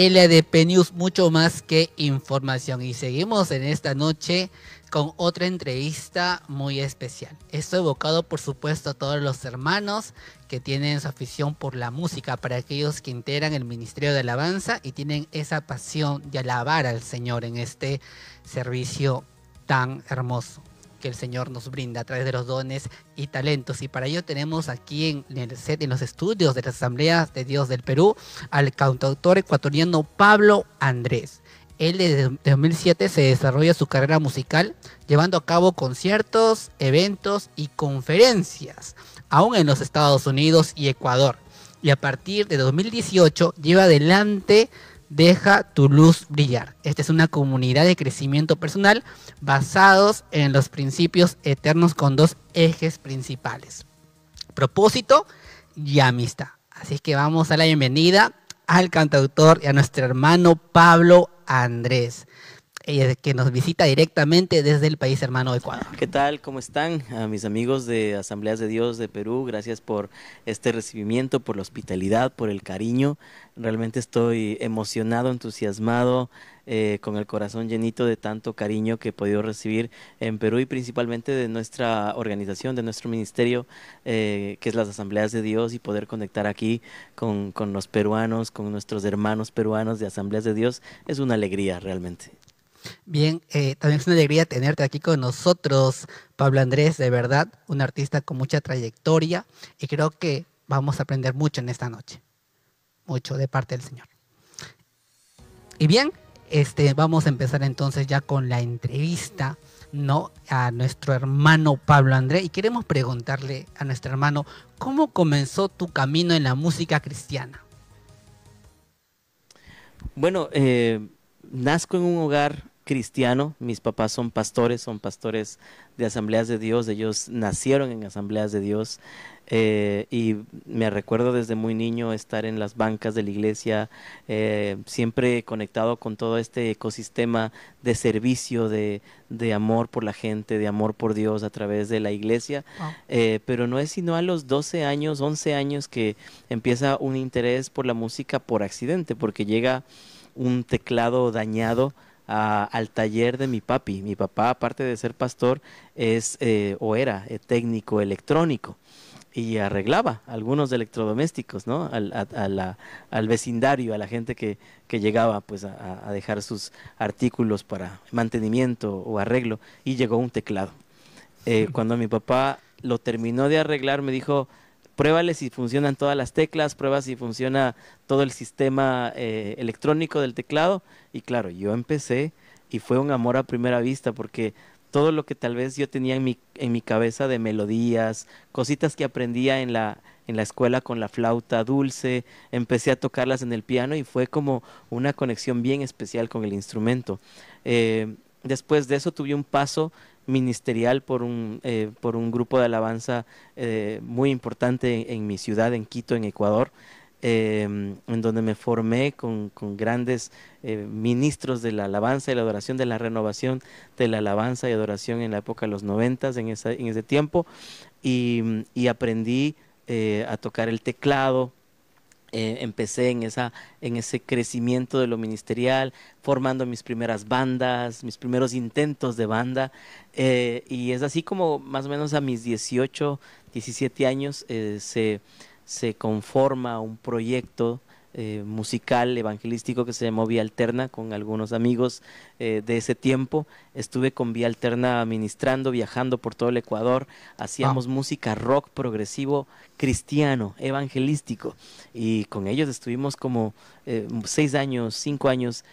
LDP News, mucho más que información. Y seguimos en esta noche con otra entrevista muy especial. Esto evocado, por supuesto, a todos los hermanos que tienen su afición por la música, para aquellos que integran el Ministerio de Alabanza y tienen esa pasión de alabar al Señor en este servicio tan hermoso que el Señor nos brinda a través de los dones y talentos. Y para ello tenemos aquí en, el set, en los estudios de la Asamblea de Dios del Perú, al cantautor ecuatoriano Pablo Andrés. Él desde 2007 se desarrolla su carrera musical llevando a cabo conciertos, eventos y conferencias, aún en los Estados Unidos y Ecuador. Y a partir de 2018 lleva adelante Deja tu luz brillar. Esta es una comunidad de crecimiento personal basados en los principios eternos con dos ejes principales. Propósito y amistad. Así que vamos a la bienvenida al cantautor y a nuestro hermano Pablo Andrés que nos visita directamente desde el país hermano de Ecuador. ¿Qué tal? ¿Cómo están? A ah, mis amigos de Asambleas de Dios de Perú, gracias por este recibimiento, por la hospitalidad, por el cariño. Realmente estoy emocionado, entusiasmado, eh, con el corazón llenito de tanto cariño que he podido recibir en Perú y principalmente de nuestra organización, de nuestro ministerio, eh, que es las Asambleas de Dios, y poder conectar aquí con, con los peruanos, con nuestros hermanos peruanos de Asambleas de Dios, es una alegría realmente. Bien, eh, también es una alegría tenerte aquí con nosotros, Pablo Andrés, de verdad, un artista con mucha trayectoria y creo que vamos a aprender mucho en esta noche, mucho de parte del Señor. Y bien, este, vamos a empezar entonces ya con la entrevista. ¿no? a nuestro hermano Pablo Andrés y queremos preguntarle a nuestro hermano cómo comenzó tu camino en la música cristiana. Bueno, eh, nazco en un hogar cristiano, mis papás son pastores, son pastores de asambleas de Dios, ellos nacieron en asambleas de Dios eh, y me recuerdo desde muy niño estar en las bancas de la iglesia, eh, siempre conectado con todo este ecosistema de servicio, de, amor por la gente, de amor por Dios a través de la iglesia, eh, pero no es sino a los 12 años, 11 años que empieza un interés por la música por accidente, porque llega un teclado dañado, al taller de mi papi. Mi papá, aparte de ser pastor, es eh, o era eh, técnico electrónico y arreglaba algunos electrodomésticos, ¿no? Al, vecindario, a la gente que, llegaba pues a, dejar sus artículos para mantenimiento o arreglo y llegó un teclado. Eh, cuando mi papá lo terminó de arreglar me dijo, pruébale si funcionan todas las teclas, prueba si funciona todo el sistema eh, electrónico del teclado. Y claro, yo empecé y fue un amor a primera vista porque todo lo que tal vez yo tenía en mi, cabeza de melodías, cositas que aprendía en la, en la escuela con la flauta dulce, empecé a tocarlas en el piano y fue como una conexión bien especial con el instrumento. Eh, después de eso tuve un paso ministerial por un, eh, por un grupo de alabanza eh, muy importante en, mi ciudad, en Quito, en Ecuador, em, en donde me formé con, grandes eh, ministros de la alabanza y la adoración, de la renovación de la alabanza y adoración en la época de los noventas, en, en ese tiempo, y aprendí a tocar el teclado, eh, empecé en, esa, en ese crecimiento de lo ministerial, formando mis primeras bandas, mis primeros intentos de banda. Eh, y es así como más o menos a mis 18, 17 años eh, se, se conforma un proyecto eh, musical evangelístico que se llamó Vía Alterna con algunos amigos eh, de ese tiempo. Estuve con Vía Alterna ministrando, viajando por todo el Ecuador. Hacíamos música rock progresivo cristiano, evangelístico. Y con ellos estuvimos como eh, seis años, cinco años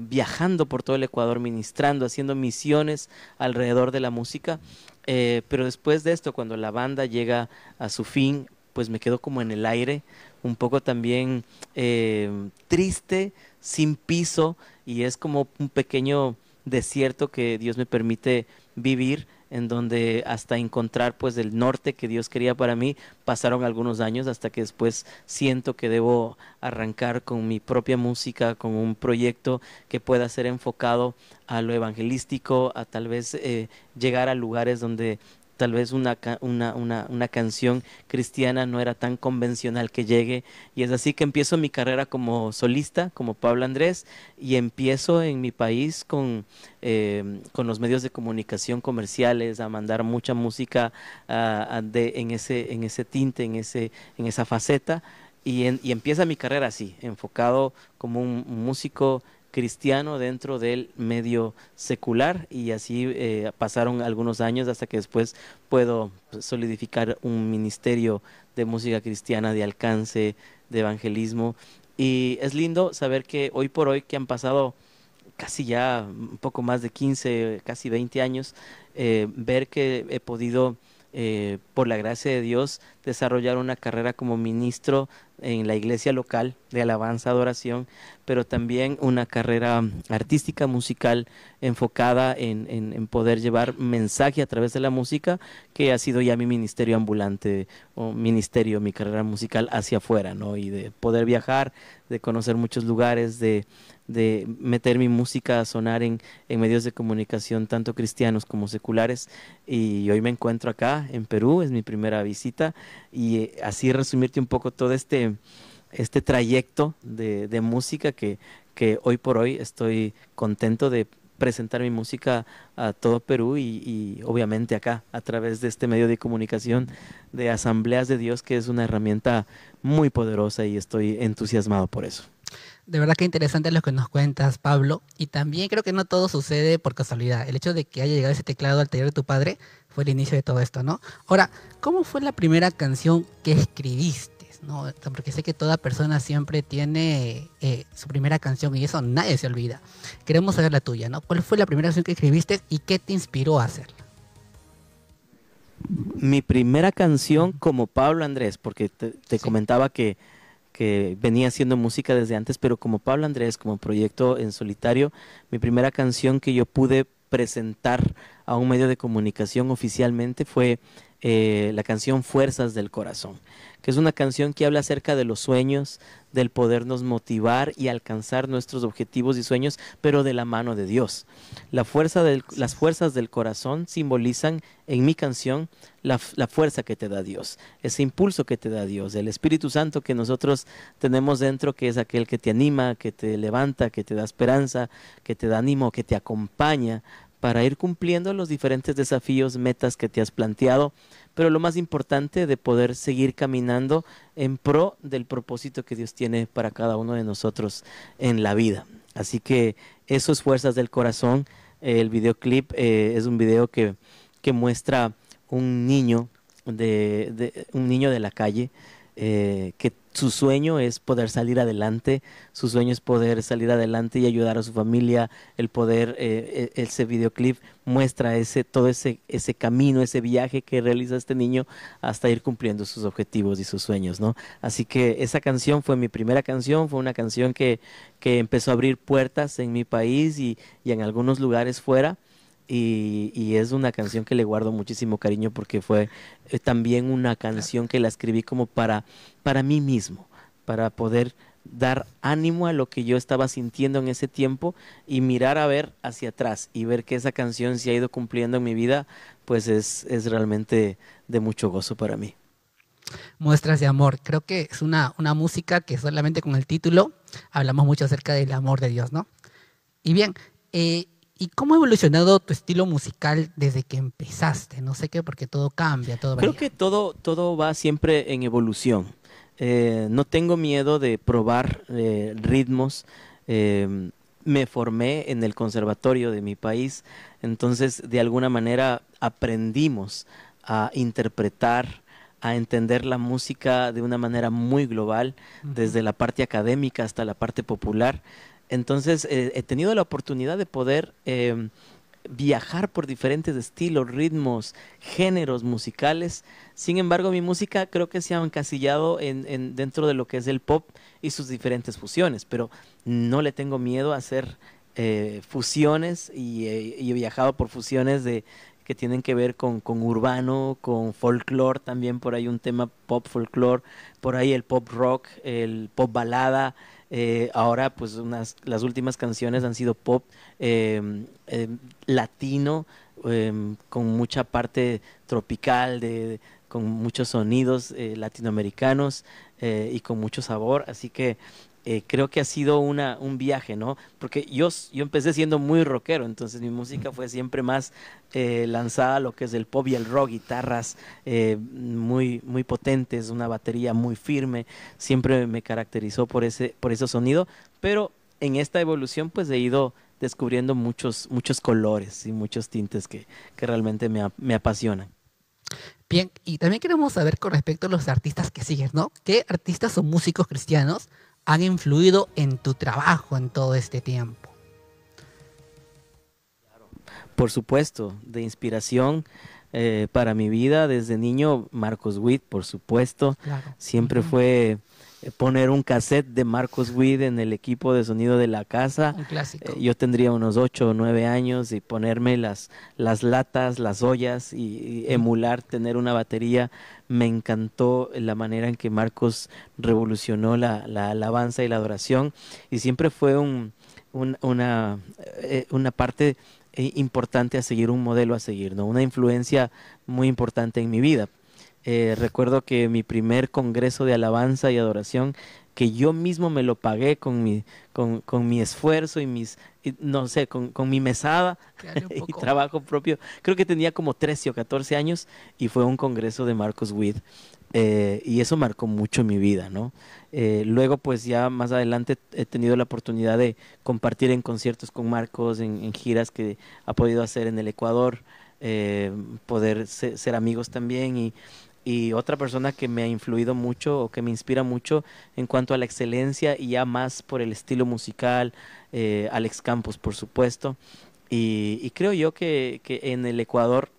viajando por todo el Ecuador, ministrando, haciendo misiones alrededor de la música. pero después de esto, cuando la banda llega a su fin, pues me quedo como en el aire, un poco también eh, triste, sin piso, y es como un pequeño desierto que Dios me permite vivir en donde hasta encontrar pues el norte que Dios quería para mí pasaron algunos años hasta que después siento que debo arrancar con mi propia música, con un proyecto que pueda ser enfocado a lo evangelístico, a tal vez eh, llegar a lugares donde tal vez una, canción cristiana no era tan convencional que llegue. Y es así que empiezo mi carrera como solista, como Pablo Andrés, y empiezo en mi país con, eh, los medios de comunicación comerciales a mandar mucha música en, ese, en tinte, en, esa faceta. Y, y empieza mi carrera así, enfocado como un músico cristiano dentro del medio secular y así eh, pasaron algunos años hasta que después puedo pues, solidificar un ministerio de música cristiana, de alcance, de evangelismo. Y es lindo saber que hoy por hoy, que han pasado casi ya un poco más de 15, casi 20 años, eh, ver que he podido eh, por la gracia de Dios, desarrollar una carrera como ministro en la iglesia local de alabanza, adoración, pero también una carrera mm, artística, musical, enfocada en, en, poder llevar mensaje a través de la música, que ha sido ya mi ministerio ambulante o ministerio, mi carrera musical hacia afuera, ¿no? Y de poder viajar, de conocer muchos lugares, de, de meter mi música a sonar en, medios de comunicación, tanto cristianos como seculares. Y hoy me encuentro acá en Perú, es mi primera visita. Y eh, así resumirte un poco todo este, este trayecto de, música que, que hoy por hoy estoy contento de presentar mi música a todo Perú y, obviamente acá a través de este medio de comunicación de Asambleas de Dios que es una herramienta muy poderosa y estoy entusiasmado por eso. De verdad que interesante lo que nos cuentas, Pablo. Y también creo que no todo sucede por casualidad. El hecho de que haya llegado ese teclado al taller de tu padre fue el inicio de todo esto, ¿no? Ahora, ¿cómo fue la primera canción que escribiste? ¿no? Porque sé que toda persona siempre tiene eh, su primera canción y eso nadie se olvida. Queremos saber la tuya, ¿no? ¿Cuál fue la primera canción que escribiste y qué te inspiró a hacerla? Mi primera canción como Pablo Andrés, porque te, comentaba que que venía haciendo música desde antes, pero como Pablo Andrés, como proyecto en solitario, mi primera canción que yo pude presentar a un medio de comunicación oficialmente fue eh, la canción Fuerzas del Corazón que es una canción que habla acerca de los sueños, del podernos motivar y alcanzar nuestros objetivos y sueños, pero de la mano de Dios. las fuerzas del corazón simbolizan en mi canción la, la, fuerza que te da Dios, ese impulso que te da Dios, el Espíritu Santo que nosotros tenemos dentro, que es aquel que te anima, que te levanta, que te da esperanza, que te da ánimo, que te acompaña para ir cumpliendo los diferentes desafíos, metas que te has planteado, pero lo más importante de poder seguir caminando en pro del propósito que Dios tiene para cada uno de nosotros en la vida. Así que eso es Fuerzas del Corazón. el videoclip eh, es un video que, muestra un niño un niño de la calle eh, que su sueño es poder salir adelante, su sueño es poder salir adelante y ayudar a su familia, el poder, eh, e, ese videoclip muestra ese, todo ese, ese camino, ese viaje que realiza este niño hasta ir cumpliendo sus objetivos y sus sueños, ¿no? Así que esa canción fue mi primera canción, fue una canción que, empezó a abrir puertas en mi país y en algunos lugares fuera. Y, es una canción que le guardo muchísimo cariño porque fue eh, también una canción que la escribí como para, para mí mismo, para poder dar ánimo a lo que yo estaba sintiendo en ese tiempo y mirar a ver hacia atrás y ver que esa canción se ha ido cumpliendo en mi vida, pues es, es realmente de mucho gozo para mí. Muestras de amor. Creo que es una, una música que solamente con el título hablamos mucho acerca del amor de Dios, ¿no? Y bien, eh, ¿Y cómo ha evolucionado tu estilo musical desde que empezaste? No sé qué, porque todo cambia, todo Creo que todo, todo va siempre en evolución. Eh, no tengo miedo de probar eh, ritmos. Em, me formé en el conservatorio de mi país, entonces de alguna manera aprendimos a interpretar, a entender la música de una manera muy global, desde la parte académica hasta la parte popular. Entonces eh, he tenido la oportunidad de poder em, viajar por diferentes estilos, ritmos, géneros musicales. Sin embargo, mi música creo que se ha encasillado en, dentro de lo que es el pop y sus diferentes fusiones, pero no le tengo miedo a hacer eh, fusiones eh, y, he viajado por fusiones de, que tienen que ver con, con urbano, con folclore, también por ahí un tema pop folclore, por ahí el pop rock, el pop balada, eh, ahora, pues unas, las últimas canciones han sido pop em, em, latino, em, con mucha parte tropical, con muchos sonidos eh, latinoamericanos eh, y con mucho sabor. Así que eh, creo que ha sido una, un viaje, ¿no? Porque yo, yo empecé siendo muy rockero, entonces mi música fue siempre más eh, lanzada lo que es el pop y el rock, guitarras eh, muy, muy potentes, una batería muy firme, siempre me caracterizó por ese, por ese sonido, pero en esta evolución pues he ido descubriendo muchos, muchos colores y muchos tintes que, que realmente me, me apasionan. Bien, y también queremos saber con respecto a los artistas que siguen ¿no? ¿Qué artistas o músicos cristianos han influido en tu trabajo en todo este tiempo? Por supuesto, de inspiración eh, para mi vida desde niño, Marcos Witt, por supuesto, siempre fue eh, poner un cassette de Marcos Witt en el equipo de sonido de la casa. clásico. Eh, yo tendría unos 8 o 9 años y ponerme las, las latas, las ollas y, emular, tener una batería. Me encantó la manera en que Marcos revolucionó la, alabanza y la adoración y siempre fue un, una, eh, una parte importante a seguir, un modelo a seguir, ¿no? una influencia muy importante en mi vida. Eh, recuerdo que mi primer congreso de alabanza y adoración, que yo mismo me lo pagué con mi, con, con mi esfuerzo y mis, no sé, con, con mi mesada y trabajo propio. Creo que tenía como 13 o 14 años y fue un congreso de Marcos Witt. Eh, y eso marcó mucho mi vida, ¿no? Eh, luego, pues ya más adelante he tenido la oportunidad de compartir en conciertos con Marcos, en, en giras que ha podido hacer en el Ecuador, eh, poder ser, amigos también y, y otra persona que me ha influido mucho o que me inspira mucho en cuanto a la excelencia y ya más por el estilo musical, eh, Alex Campos, por supuesto. Y, creo yo que, que, en el Ecuador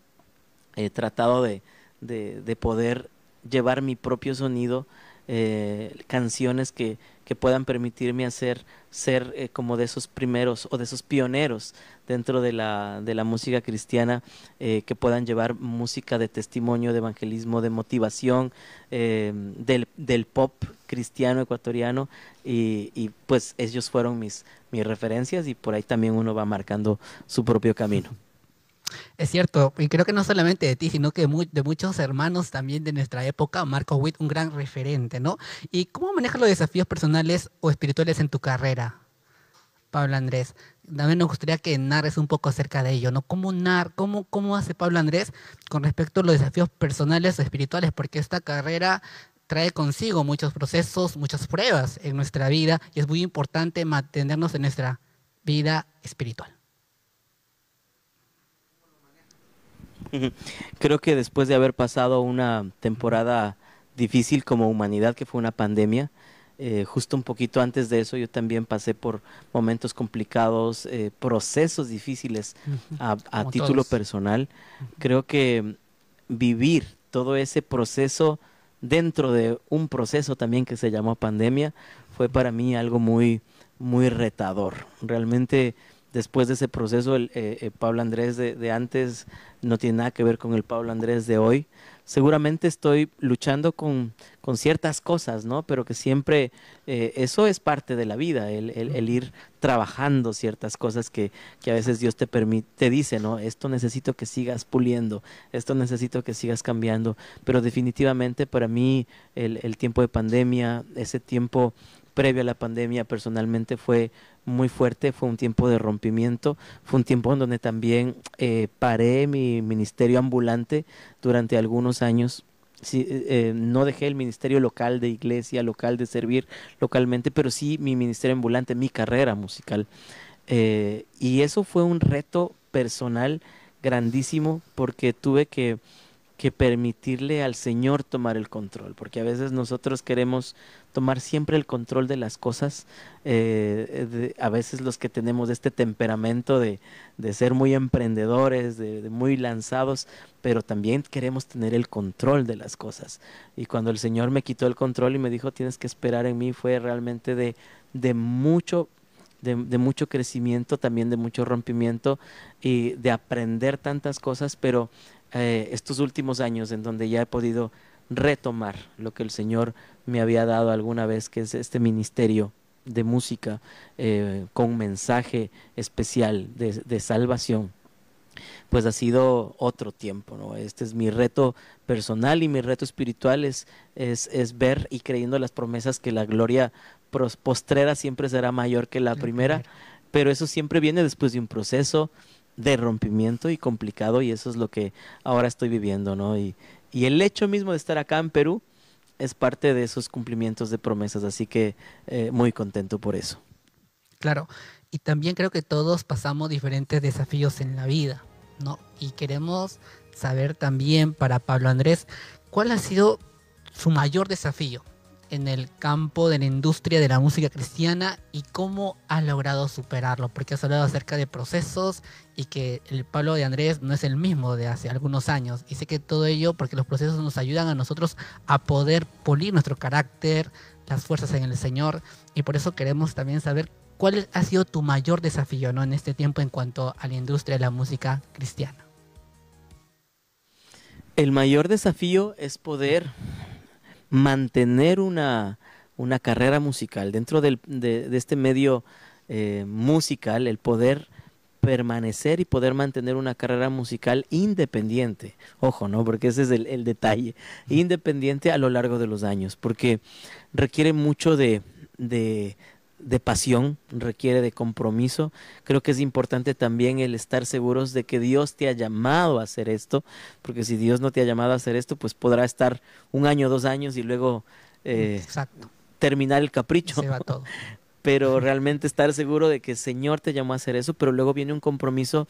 he tratado de, de poder llevar mi propio sonido eh, canciones que, puedan permitirme hacer ser eh, como de esos primeros o de esos pioneros dentro de la, de la música cristiana eh, que puedan llevar música de testimonio, de evangelismo, de motivación, del, del, pop cristiano ecuatoriano y, y, pues ellos fueron mis, mis referencias y por ahí también uno va marcando su propio camino. Es cierto, y creo que no solamente de ti, sino que de muchos hermanos también de nuestra época, Marco Witt, un gran referente, ¿no? ¿Y cómo manejas los desafíos personales o espirituales en tu carrera, Pablo Andrés? También nos gustaría que narres un poco acerca de ello, ¿no? ¿Cómo, nar, cómo, cómo hace Pablo Andrés con respecto a los desafíos personales o espirituales? Porque esta carrera trae consigo muchos procesos, muchas pruebas en nuestra vida y es muy importante mantenernos en nuestra vida espiritual. Creo que después de haber pasado una temporada difícil como humanidad, que fue una pandemia, eh, justo un poquito antes de eso yo también pasé por momentos complicados, eh, procesos difíciles a, título personal. Creo que vivir todo ese proceso dentro de un proceso también que se llamó pandemia fue para mí algo muy, muy retador. Realmente después de ese proceso, el, eh, eh, Pablo Andrés de, antes no tiene nada que ver con el Pablo Andrés de hoy. Seguramente estoy luchando con, con ciertas cosas, ¿no? Pero que siempre eh, eso es parte de la vida, el, el, el ir trabajando ciertas cosas que, que a veces Dios te, permite, te dice, ¿no? Esto necesito que sigas puliendo, esto necesito que sigas cambiando. Pero definitivamente para mí el, el tiempo de pandemia, ese tiempo previo a la pandemia personalmente fue muy fuerte, fue un tiempo de rompimiento, fue un tiempo en donde también eh, paré mi ministerio ambulante durante algunos años. Eh, eh, no dejé el ministerio local de iglesia, local de servir localmente, pero sí mi ministerio ambulante, mi carrera musical. Eh, y eso fue un reto personal grandísimo porque tuve que que permitirle al Señor tomar el control, porque a veces nosotros queremos tomar siempre el control de las cosas, eh, a veces los que tenemos este temperamento de, ser muy emprendedores, de, muy lanzados, pero también queremos tener el control de las cosas. Y cuando el Señor me quitó el control y me dijo, tienes que esperar en mí, fue realmente de, de mucho de, mucho crecimiento, también de mucho rompimiento y de aprender tantas cosas, pero eh, estos últimos años en donde ya he podido retomar lo que el Señor me había dado alguna vez, que es este ministerio de música eh, con mensaje especial de, de, salvación, pues ha sido otro tiempo. ¿no? Este es mi reto personal y mi reto espiritual es, es, ver y creyendo las promesas que la gloria postrera siempre será mayor que la, primera, pero eso siempre viene después de un proceso, de rompimiento y complicado y eso es lo que ahora estoy viviendo, ¿no? Y, el hecho mismo de estar acá en Perú es parte de esos cumplimientos de promesas, así que eh, muy contento por eso. Claro, y también creo que todos pasamos diferentes desafíos en la vida, ¿no? Y queremos saber también para Pablo Andrés, ¿cuál ha sido su mayor desafío? en el campo de la industria de la música cristiana y cómo has logrado superarlo, porque has hablado acerca de procesos y que el Pablo de Andrés no es el mismo de hace algunos años. Y sé que todo ello, porque los procesos nos ayudan a nosotros a poder pulir nuestro carácter, las fuerzas en el Señor, y por eso queremos también saber cuál ha sido tu mayor desafío en este tiempo en cuanto a la industria de la música cristiana. El mayor desafío es poder mantener una, una carrera musical, dentro del, de, este medio eh, musical, el poder permanecer y poder mantener una carrera musical independiente. Ojo, ¿no? Porque ese es el, el detalle. Independiente a lo largo de los años, porque requiere mucho de, de, de pasión, requiere de compromiso. Creo que es importante también el estar seguros de que Dios te ha llamado a hacer esto, porque si Dios no te ha llamado a hacer esto, pues podrá estar un año, dos años y luego eh, terminar el capricho. Se va todo. Pero realmente estar seguro de que el Señor te llamó a hacer eso, pero luego viene un compromiso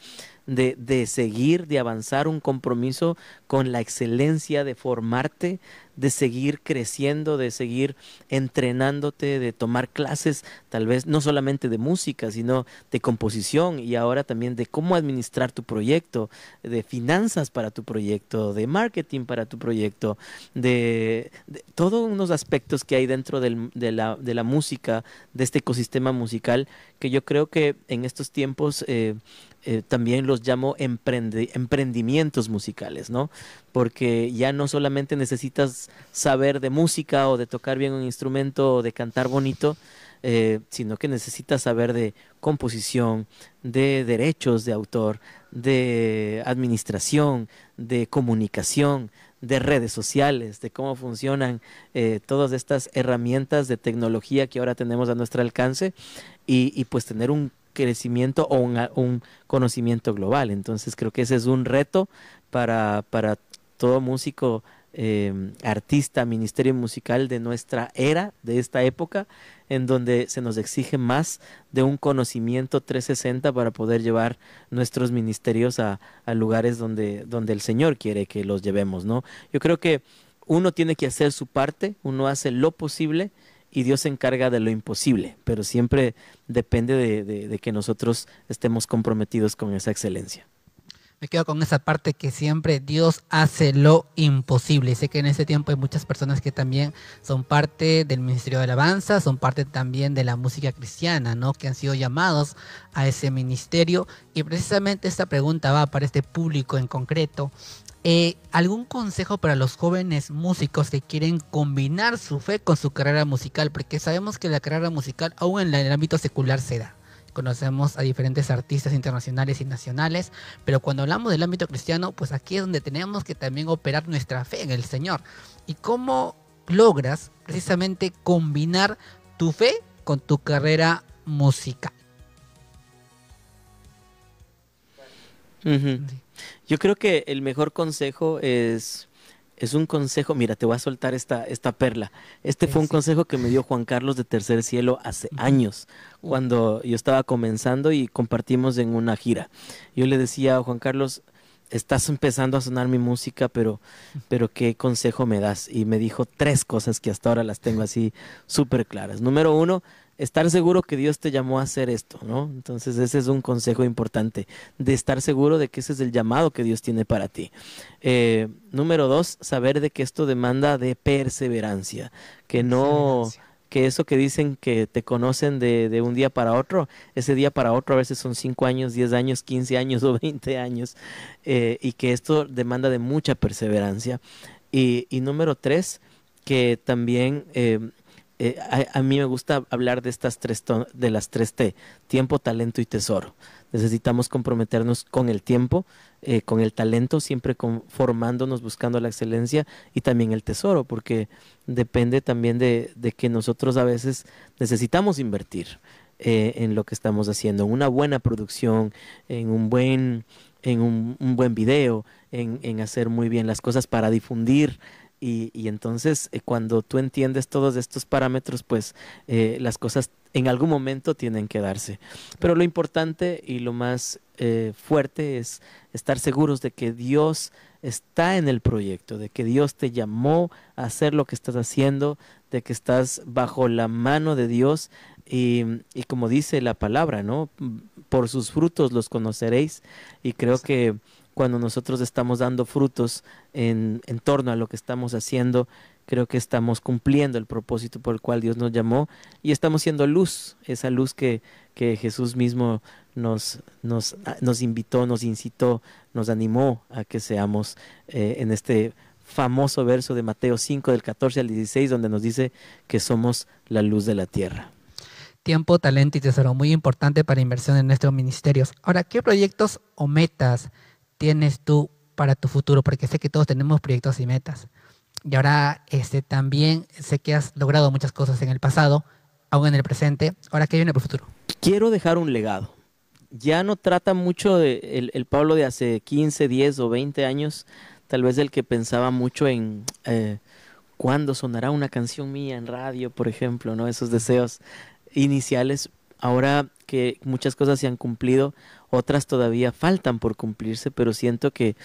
de, de, seguir, de avanzar, un compromiso con la excelencia, de formarte, de seguir creciendo, de seguir entrenándote, de tomar clases, tal vez no solamente de música, sino de composición y ahora también de cómo administrar tu proyecto, de finanzas para tu proyecto, de marketing para tu proyecto, de, todos unos aspectos que hay dentro del, de, la, de, la, música, de este ecosistema musical, que yo creo que en estos tiempos... Eh, eh, también los llamo emprendimientos musicales, ¿no? Porque ya no solamente necesitas saber de música o de tocar bien un instrumento o de cantar bonito, eh, sino que necesitas saber de composición, de derechos de autor, de administración, de comunicación, de redes sociales, de cómo funcionan eh, todas estas herramientas de tecnología que ahora tenemos a nuestro alcance y pues tener un crecimiento o un, conocimiento global. Entonces creo que ese es un reto para, para todo músico, eh, artista, ministerio musical de nuestra era, de esta época, en donde se nos exige más de un conocimiento 360 para poder llevar nuestros ministerios a, a lugares donde, donde el Señor quiere que los llevemos, ¿no? Yo creo que uno tiene que hacer su parte, uno hace lo posible y Dios se encarga de lo imposible, pero siempre depende de, que nosotros estemos comprometidos con esa excelencia. Me quedo con esa parte que siempre Dios hace lo imposible. Sé que en este tiempo hay muchas personas que también son parte del Ministerio de Alabanza, son parte también de la música cristiana, ¿no? Que han sido llamados a ese ministerio. Y precisamente esta pregunta va para este público en concreto eh, ¿Algún consejo para los jóvenes músicos que quieren combinar su fe con su carrera musical? Porque sabemos que la carrera musical aún en, el ámbito secular se da. Conocemos a diferentes artistas internacionales y nacionales, pero cuando hablamos del ámbito cristiano, pues aquí es donde tenemos que también operar nuestra fe en el Señor. ¿Y cómo logras precisamente combinar tu fe con tu carrera musical? Yo creo que el mejor consejo es, es un consejo, mira, te voy a soltar esta, esta perla. Este fue un consejo que me dio Juan Carlos de Tercer Cielo hace años, cuando yo estaba comenzando y compartimos en una gira. Yo le decía a Juan Carlos, estás empezando a sonar mi música, pero, pero ¿qué consejo me das? Y me dijo tres cosas que hasta ahora las tengo así súper claras. Número uno, estar seguro que Dios te llamó a hacer esto, ¿no? Entonces ese es un consejo importante, de estar seguro de que ese es el llamado que Dios tiene para ti. Eh, número dos, saber de que esto demanda de perseverancia, que no que eso que dicen que te conocen de, un día para otro, ese día para otro a veces son cinco años, diez años, quince años o veinte años, eh, y que esto demanda de mucha perseverancia. Y, número tres, que también eh, eh, a, mí me gusta hablar de estas tres de las tres T, tiempo, talento y tesoro. Necesitamos comprometernos con el tiempo, eh, con el talento, siempre conformándonos, formándonos, buscando la excelencia y también el tesoro, porque depende también de, que nosotros a veces necesitamos invertir eh, en lo que estamos haciendo, en una buena producción, en un buen en buen video, en, hacer muy bien las cosas para difundir y, entonces eh, cuando tú entiendes todos estos parámetros, pues eh, las cosas en algún momento tienen que darse. Pero lo importante y lo más eh, fuerte es estar seguros de que Dios está en el proyecto, de que Dios te llamó a hacer lo que estás haciendo, de que estás bajo la mano de Dios y como dice la palabra, ¿no? Por sus frutos los conoceréis y creo que cuando nosotros estamos dando frutos en, torno a lo que estamos haciendo, creo que estamos cumpliendo el propósito por el cual Dios nos llamó y estamos siendo luz, esa luz que, que Jesús mismo nos, nos, nos, invitó, nos incitó, nos animó a que seamos eh, en este famoso verso de Mateo 5 del 14 al 16 donde nos dice que somos la luz de la tierra. Tiempo, talento y tesoro muy importante para inversión en nuestros ministerios. Ahora, ¿qué proyectos o metas tienes tú para tu futuro? Porque sé que todos tenemos proyectos y metas. Y ahora este, también sé que has logrado muchas cosas en el pasado, aún en el presente. Ahora, ¿qué viene para el futuro? Quiero dejar un legado. Ya no trata mucho de el, Pablo de hace 15, 10 o 20 años, tal vez el que pensaba mucho en eh, cuándo sonará una canción mía en radio, por ejemplo, ¿no? Esos deseos iniciales. Ahora que muchas cosas se han cumplido, otras todavía faltan por cumplirse, pero siento que,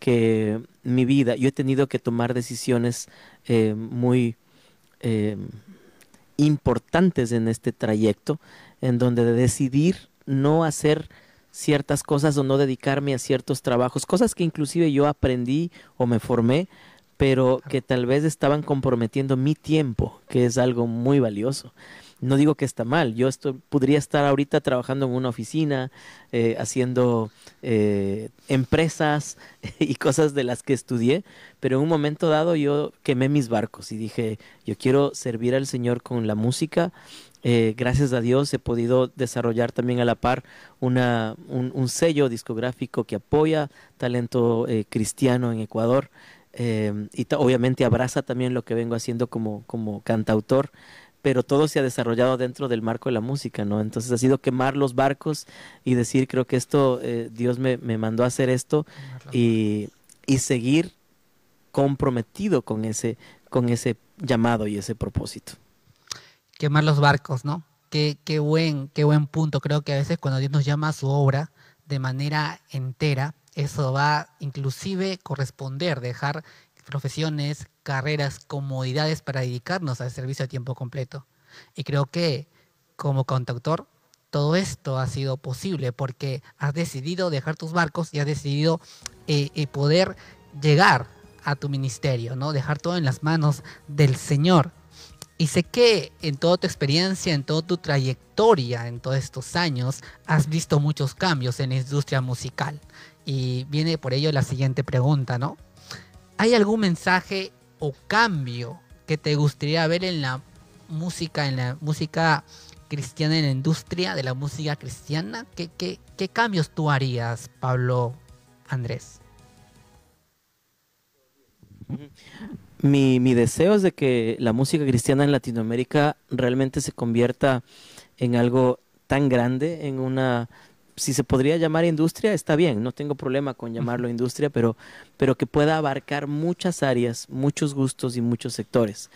que mi vida, yo he tenido que tomar decisiones eh, muy eh, importantes en este trayecto, en donde de decidir no hacer ciertas cosas o no dedicarme a ciertos trabajos, cosas que inclusive yo aprendí o me formé, pero que tal vez estaban comprometiendo mi tiempo, que es algo muy valioso. No digo que está mal, yo esto, podría estar ahorita trabajando en una oficina, eh, haciendo eh, empresas y cosas de las que estudié, pero en un momento dado yo quemé mis barcos y dije, yo quiero servir al Señor con la música. Eh, gracias a Dios he podido desarrollar también a la par una, un, sello discográfico que apoya talento cristiano en Ecuador. y obviamente abraza también lo que vengo haciendo como, como cantautor pero todo se ha desarrollado dentro del marco de la música, ¿no? Entonces ha sido quemar los barcos y decir, creo que esto, eh, Dios me, mandó a hacer esto y, seguir comprometido con ese, con ese llamado y ese propósito. Quemar los barcos, ¿no? Qué, qué, buen, qué buen punto. Creo que a veces cuando Dios nos llama a su obra de manera entera, eso va inclusive corresponder, dejar profesiones, carreras, comodidades para dedicarnos al servicio a tiempo completo. Y creo que como conductor todo esto ha sido posible porque has decidido dejar tus barcos y has decidido eh, eh, poder llegar a tu ministerio, ¿no? Dejar todo en las manos del Señor. Y sé que en toda tu experiencia, en toda tu trayectoria, en todos estos años, has visto muchos cambios en la industria musical. Y viene por ello la siguiente pregunta, ¿no? ¿Hay algún mensaje o cambio que te gustaría ver en la música, en la música cristiana, en la industria de la música cristiana? ¿Qué, cambios tú harías, Pablo Andrés? Mi, mi, deseo es de que la música cristiana en Latinoamérica realmente se convierta en algo tan grande, en una si se podría llamar industria, está bien, no tengo problema con llamarlo industria, pero, pero que pueda abarcar muchas áreas, muchos gustos y muchos sectores.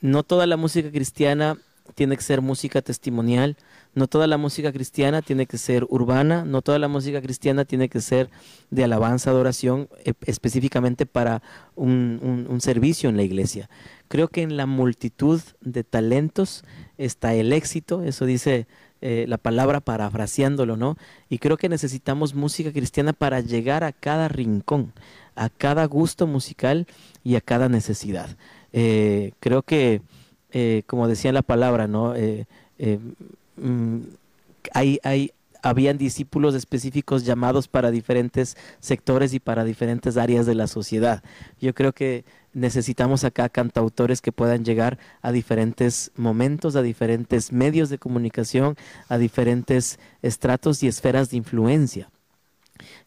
No toda la música cristiana tiene que ser música testimonial, no toda la música cristiana tiene que ser urbana, no toda la música cristiana tiene que ser de alabanza, adoración, e, específicamente para un, un, servicio en la iglesia. Creo que en la multitud de talentos está el éxito, eso dice eh, la palabra parafraseándolo, ¿no? Y creo que necesitamos música cristiana para llegar a cada rincón, a cada gusto musical y a cada necesidad. Eh, creo que, eh, como decía la palabra, ¿no? Mm, hay, habían discípulos específicos llamados para diferentes sectores y para diferentes áreas de la sociedad. Yo creo que necesitamos acá cantautores que puedan llegar a diferentes momentos, a diferentes medios de comunicación, a diferentes estratos y esferas de influencia.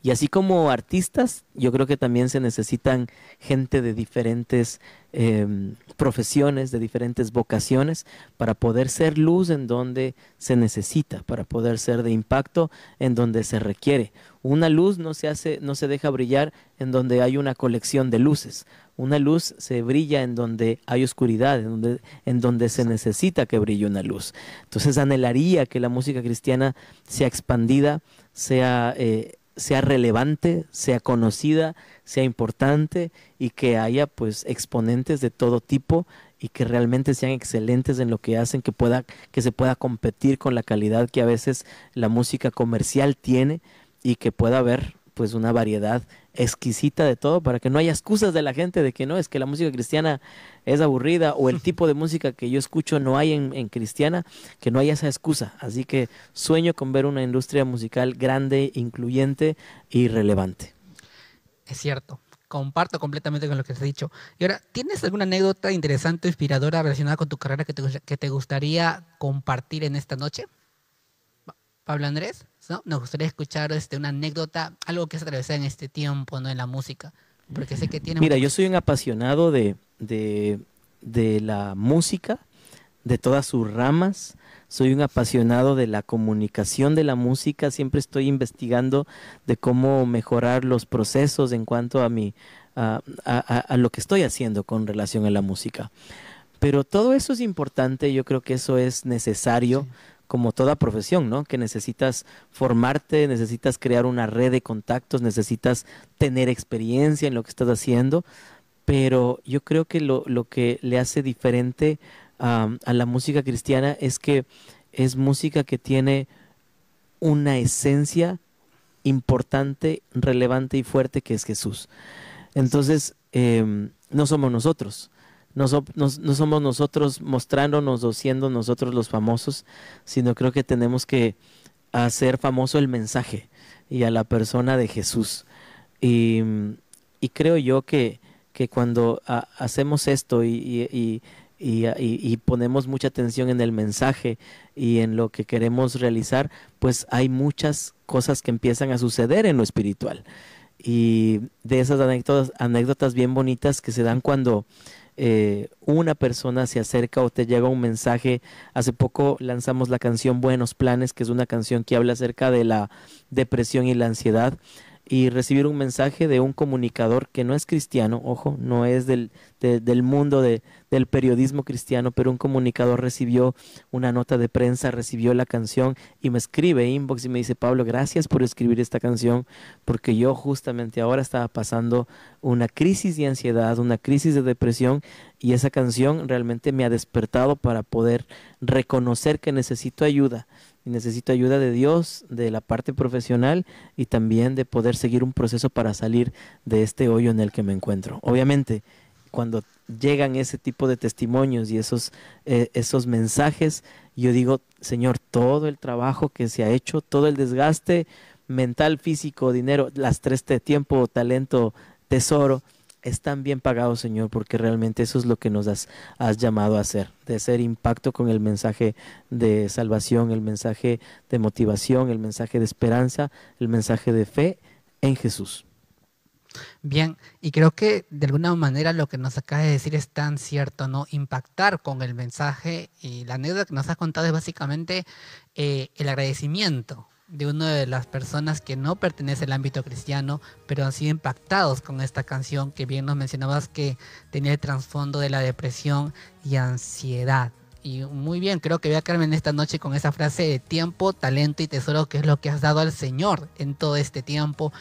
Y así como artistas, yo creo que también se necesitan gente de diferentes em, profesiones, de diferentes vocaciones, para poder ser luz en donde se necesita, para poder ser de impacto en donde se requiere. Una luz no se hace, no se deja brillar en donde hay una colección de luces. Una luz se brilla en donde hay oscuridad, en donde, en donde se necesita que brille una luz. Entonces anhelaría que la música cristiana sea expandida, sea... Eh, sea relevante, sea conocida, sea importante y que haya pues exponentes de todo tipo y que realmente sean excelentes en lo que hacen, que pueda que se pueda competir con la calidad que a veces la música comercial tiene y que pueda haber pues una variedad exquisita de todo para que no haya excusas de la gente de que no, es que la música cristiana es aburrida o el tipo de música que yo escucho no hay en, cristiana, que no haya esa excusa. Así que sueño con ver una industria musical grande, incluyente y relevante. Es cierto comparto completamente con lo que has dicho. Y ahora, ¿tienes alguna anécdota interesante o inspiradora relacionada con tu carrera que te, que te, gustaría compartir en esta noche? Pablo Andrés. Nos gustaría escuchar este, una anécdota, algo que se atraviesa en este tiempo, ¿no? En la música. Porque sé que tiene... Mira, yo soy un apasionado de, de, de la música, de todas sus ramas. Soy un apasionado de la comunicación de la música. Siempre estoy investigando de cómo mejorar los procesos en cuanto a, mi, a, lo que estoy haciendo con relación a la música. Pero todo eso es importante, yo creo que eso es necesario como toda profesión, ¿no? Que necesitas formarte, necesitas crear una red de contactos, necesitas tener experiencia en lo que estás haciendo, pero yo creo que lo, que le hace diferente a la música cristiana es que es música que tiene una esencia importante, relevante y fuerte que es Jesús. Entonces, em, no somos nosotros no, somos nosotros mostrándonos o siendo nosotros los famosos, sino creo que tenemos que hacer famoso el mensaje y a la persona de Jesús. Y, creo yo que, que cuando hacemos esto y, y, ponemos mucha atención en el mensaje y en lo que queremos realizar, pues hay muchas cosas que empiezan a suceder en lo espiritual. Y de esas anécdotas, anécdotas bien bonitas que se dan cuando eh, una persona se acerca o te llega un mensaje. Hace poco lanzamos la canción Buenos Planes, que es una canción que habla acerca de la depresión y la ansiedad y recibir un mensaje de un comunicador que no es cristiano, ojo, no es del, del mundo de, del periodismo cristiano, pero un comunicador recibió una nota de prensa, recibió la canción y me escribe inbox y me dice, Pablo, gracias por escribir esta canción, porque yo justamente ahora estaba pasando una crisis de ansiedad, una crisis de depresión y esa canción realmente me ha despertado para poder reconocer que necesito ayuda y necesito ayuda de Dios, de la parte profesional y también de poder seguir un proceso para salir de este hoyo en el que me encuentro. Obviamente, cuando llegan ese tipo de testimonios y esos, eh, esos mensajes, yo digo, Señor, todo el trabajo que se ha hecho, todo el desgaste mental, físico, dinero, las tres de tiempo, talento, tesoro, están bien pagados, Señor, porque realmente eso es lo que nos has, llamado a hacer, de hacer impacto con el mensaje de salvación, el mensaje de motivación, el mensaje de esperanza, el mensaje de fe en Jesús. Bien, y creo que de alguna manera lo que nos acaba de decir es tan cierto, ¿no? Impactar con el mensaje y la anécdota que nos has contado es básicamente eh, el agradecimiento, de una de las personas que no pertenece al ámbito cristiano, pero han sido impactados con esta canción que bien nos mencionabas que tenía el trasfondo de la depresión y ansiedad. Y muy bien, creo que voy a Carmen esta noche con esa frase de tiempo, talento y tesoro, que es lo que has dado al Señor en todo este tiempo.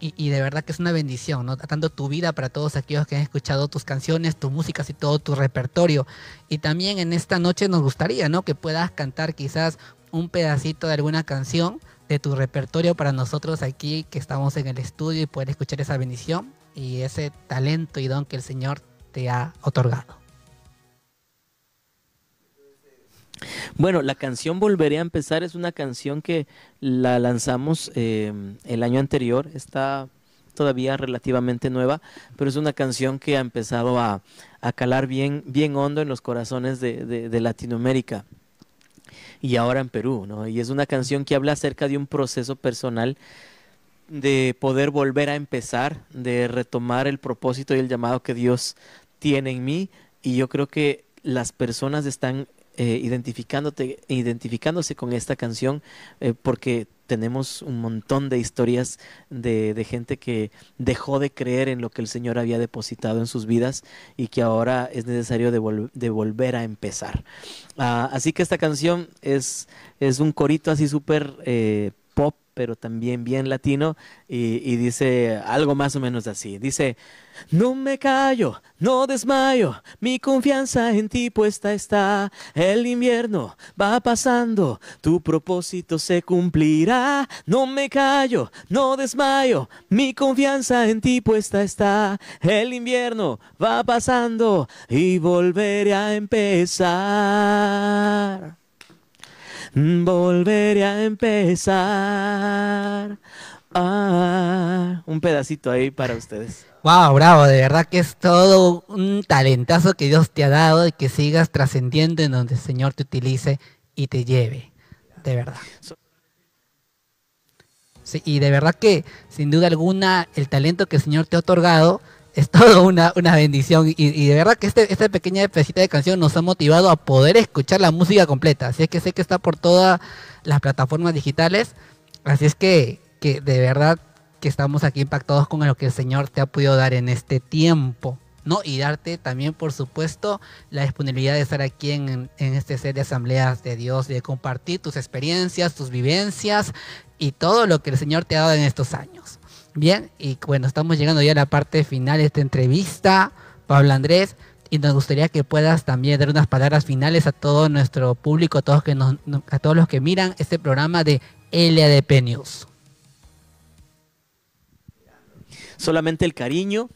Y, de verdad que es una bendición, ¿no? tratando tu vida para todos aquellos que han escuchado tus canciones, tus músicas y todo tu repertorio. Y también en esta noche nos gustaría, ¿no? Que puedas cantar quizás un pedacito de alguna canción de tu repertorio para nosotros aquí que estamos en el estudio y poder escuchar esa bendición y ese talento y don que el Señor te ha otorgado. Bueno, la canción Volveré a empezar es una canción que la lanzamos em, el año anterior, está todavía relativamente nueva, pero es una canción que ha empezado a, calar bien, bien hondo en los corazones de, de Latinoamérica y ahora en Perú, ¿no? Y es una canción que habla acerca de un proceso personal de poder volver a empezar, de retomar el propósito y el llamado que Dios tiene en mí. Y yo creo que las personas están eh, identificándose con esta canción eh, porque tenemos un montón de historias de, gente que dejó de creer en lo que el Señor había depositado en sus vidas y que ahora es necesario de, volver a empezar. Ah, así que esta canción es, es un corito así súper eh, pop pero también bien latino, y, dice algo más o menos así. Dice, no me callo, no desmayo, mi confianza en ti puesta está, el invierno va pasando, tu propósito se cumplirá, no me callo, no desmayo, mi confianza en ti puesta está, el invierno va pasando y volveré a empezar. Volveré a empezar. Ah, un pedacito ahí para ustedes. Wow, bravo, de verdad que es todo un talentazo que Dios te ha dado y que sigas trascendiendo en donde el Señor te utilice y te lleve. De verdad. Sí, y de verdad que, sin duda alguna, el talento que el Señor te ha otorgado es todo una, bendición. Y, de verdad que este, esta pequeña pesita de canción nos ha motivado a poder escuchar la música completa. Así es que sé que está por todas las plataformas digitales. Así es que, de verdad que estamos aquí impactados con lo que el Señor te ha podido dar en este tiempo. ¿no? Y darte también, por supuesto, la disponibilidad de estar aquí en, en este set de asambleas de Dios, y de compartir tus experiencias, tus vivencias y todo lo que el Señor te ha dado en estos años. Bien, y bueno, estamos llegando ya a la parte final de esta entrevista, Pablo Andrés, y nos gustaría que puedas también dar unas palabras finales a todo nuestro público, a todos, que a todos los que miran este programa de LADP News. Solamente el cariño,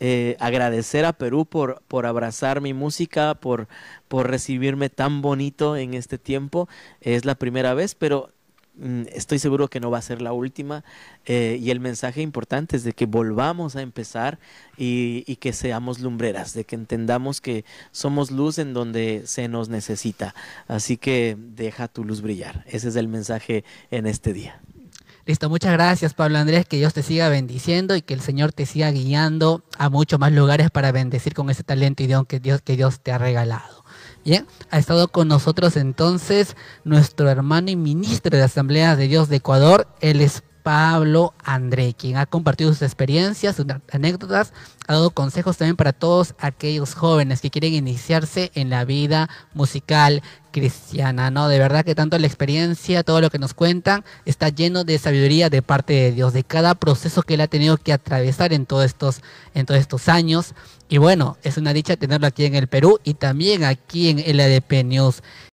eh, agradecer a Perú por, por abrazar mi música, por, por recibirme tan bonito en este tiempo. Es la primera vez, pero Mm, estoy seguro que no va a ser la última eh, y el mensaje importante es de que volvamos a empezar y, que seamos lumbreras, de que entendamos que somos luz en donde se nos necesita. Así que deja tu luz brillar. Ese es el mensaje en este día. Listo, muchas gracias Pablo Andrés, que Dios te siga bendiciendo y que el Señor te siga guiando a muchos más lugares para bendecir con ese talento y don Dios, que Dios te ha regalado. Bien, Ha estado con nosotros entonces nuestro hermano y ministro de Asamblea de Dios de Ecuador, él es Pablo André, quien ha compartido sus experiencias, sus anécdotas, ha dado consejos también para todos aquellos jóvenes que quieren iniciarse en la vida musical cristiana, ¿no? De verdad que tanto la experiencia, todo lo que nos cuentan, está lleno de sabiduría de parte de Dios, de cada proceso que él ha tenido que atravesar en todos estos, en todos estos años. Y bueno, es una dicha tenerlo aquí en el Perú y también aquí en ADP News.